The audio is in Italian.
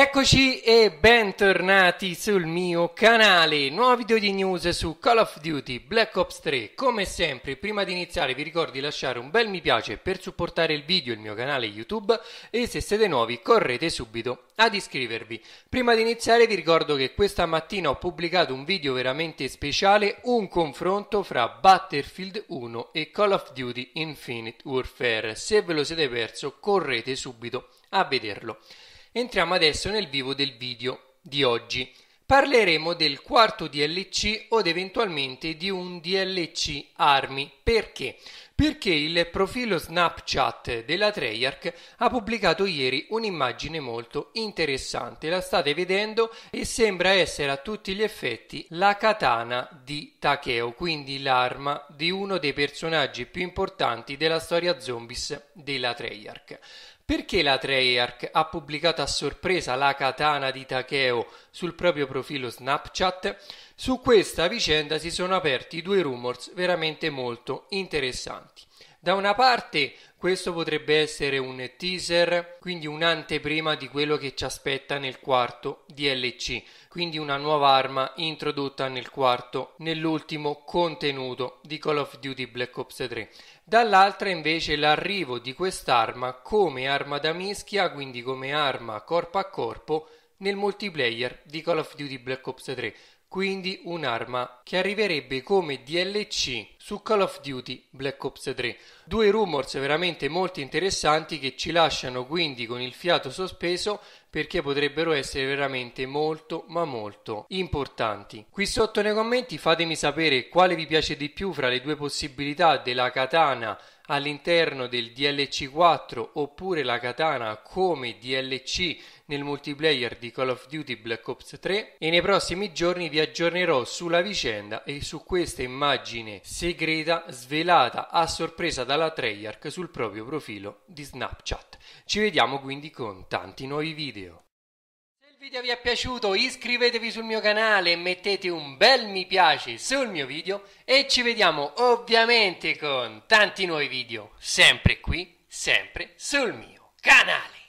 Eccoci e bentornati sul mio canale, nuovo video di news su Call of Duty Black Ops 3 Come sempre prima di iniziare vi ricordo di lasciare un bel mi piace per supportare il video e il mio canale YouTube E se siete nuovi correte subito ad iscrivervi Prima di iniziare vi ricordo che questa mattina ho pubblicato un video veramente speciale Un confronto fra Battlefield 1 e Call of Duty Infinite Warfare Se ve lo siete perso correte subito a vederlo Entriamo adesso nel vivo del video di oggi. Parleremo del quarto DLC o eventualmente di un DLC Army. Perché? Perché il profilo Snapchat della Treyarch ha pubblicato ieri un'immagine molto interessante. La state vedendo e sembra essere a tutti gli effetti la katana di Takeo, quindi l'arma di uno dei personaggi più importanti della storia zombies della Treyarch. Perché la Treyarch ha pubblicato a sorpresa la katana di Takeo sul proprio profilo Snapchat? Su questa vicenda si sono aperti due rumors veramente molto interessanti. Da una parte questo potrebbe essere un teaser, quindi un'anteprima di quello che ci aspetta nel quarto DLC, quindi una nuova arma introdotta nel quarto, nell'ultimo contenuto di Call of Duty Black Ops 3. Dall'altra invece l'arrivo di quest'arma come arma da mischia, quindi come arma corpo a corpo nel multiplayer di Call of Duty Black Ops 3, quindi un'arma che arriverebbe come DLC su Call of Duty Black Ops 3. Due rumors veramente molto interessanti che ci lasciano quindi con il fiato sospeso perché potrebbero essere veramente molto ma molto importanti. Qui sotto nei commenti fatemi sapere quale vi piace di più fra le due possibilità della katana all'interno del DLC 4 oppure la katana come DLC nel multiplayer di Call of Duty Black Ops 3 e nei prossimi giorni vi aggiornerò sulla vicenda e su questa immagine seguita segreta svelata a sorpresa dalla Treyarch sul proprio profilo di Snapchat. Ci vediamo quindi con tanti nuovi video. Se il video vi è piaciuto iscrivetevi sul mio canale e mettete un bel mi piace sul mio video e ci vediamo ovviamente con tanti nuovi video, sempre qui, sempre sul mio canale.